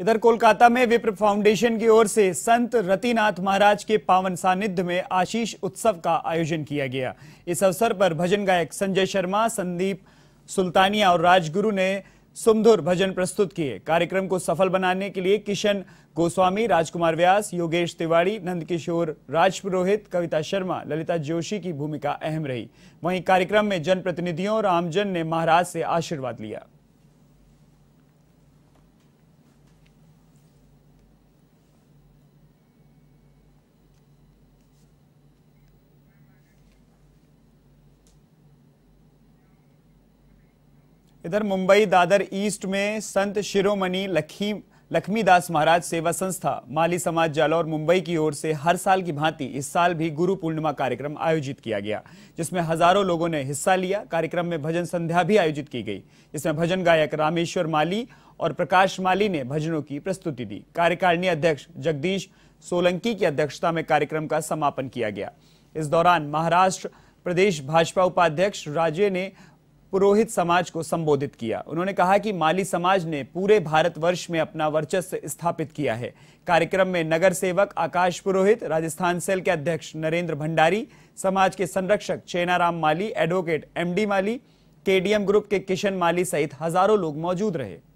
इधर कोलकाता में विप्र फाउंडेशन की ओर से संत रतिनाथ महाराज के पावन सानिध्य में आशीष उत्सव का आयोजन किया गया इस अवसर पर भजन गायक संजय शर्मा संदीप सुल्तानिया और राजगुरु ने सुमधुर भजन प्रस्तुत किए कार्यक्रम को सफल बनाने के लिए किशन गोस्वामी राजकुमार व्यास योगेश तिवारी नंदकिशोर राजपुरोहित कविता शर्मा ललिता जोशी की भूमिका अहम रही वहीं कार्यक्रम में जनप्रतिनिधियों और आमजन ने महाराज से आशीर्वाद लिया इधर मुंबई दादर ईस्ट में संत शिरोमणि लखी लक्ष्मीदास महाराज सेवा संस्था माली समाज जालौर मुंबई की ओर से हर साल की भांति इस साल भी गुरु पूर्णिमा कार्यक्रम आयोजित किया गया जिसमें हजारों लोगों ने हिस्सा लिया कार्यक्रम में भजन संध्या भी आयोजित की गई इसमें भजन गायक रामेश्वर माली और प्रकाश माली ने भजनों की प्रस्तुति दी कार्यकारिणी अध्यक्ष जगदीश सोलंकी की अध्यक्षता में कार्यक्रम का समापन किया गया इस दौरान महाराष्ट्र प्रदेश भाजपा उपाध्यक्ष राजे ने पुरोहित समाज को संबोधित किया उन्होंने कहा कि माली समाज ने पूरे भारतवर्ष में अपना वर्चस्व स्थापित किया है कार्यक्रम में नगर सेवक आकाश पुरोहित राजस्थान सेल के अध्यक्ष नरेंद्र भंडारी समाज के संरक्षक Chenaram Mali advocate MD Mali KDM group के किशन माली सहित हजारों लोग मौजूद रहे